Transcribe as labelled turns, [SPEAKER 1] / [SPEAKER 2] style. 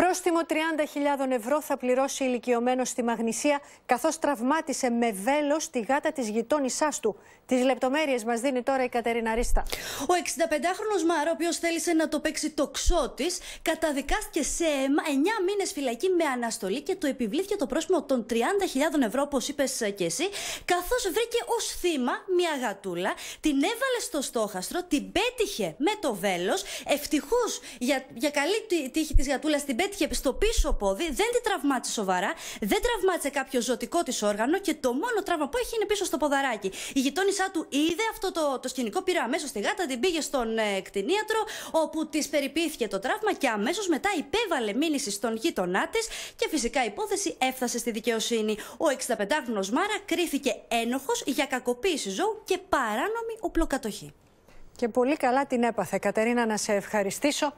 [SPEAKER 1] Πρόστιμο 30.000 ευρώ θα πληρώσει ηλικιωμένος στη Μαγνησία, καθώς τραυμάτισε με βέλος τη γάτα της γειτόνισάς του. Τις λεπτομέρειες μας δίνει τώρα η Κατερίνα Ρίστα.
[SPEAKER 2] Ο 65χρονο Μάρο, ο οποίος θέλησε να το παίξει το ξό της, καταδικάστηκε σε 9 μήνες φυλακή με αναστολή και το επιβλήθηκε το πρόστιμο των 30.000 ευρώ, όπως είπες και εσύ, καθώς βρήκε ως θύμα μια γατούλα, την έβαλε στο στόχαστρο, την πέτυχε με το βέλος. Ευτυχώς για, για καλή τύχη της γατούλας την πέτυχε πέτυχε στο πίσω πόδι, δεν την τραυμάτισε σοβαρά, δεν τραυμάτισε κάποιο ζωτικό της όργανο και το μόνο τραύμα που έχει είναι πίσω στο ποδαράκι. Η γειτόνισά του είδε αυτό το, το σκηνικό, πήρε αμέσως τη γάτα, την πήγε στον ε, κτηνίατρο, όπου της περιποιήθηκε το τραύμα και αμέσως μετά υπέβαλε μήνυση στον γείτονά της και φυσικά η υπόθεση έφτασε στη δικαιοσύνη. Ο 65χρονο Μάρα κρίθηκε ένοχος για κακοποίηση ζώου και παράνομη οπλοκατοχή.
[SPEAKER 3] Και πολύ καλά την έπαθε. Κατερίνα, να σε ευχαριστήσω.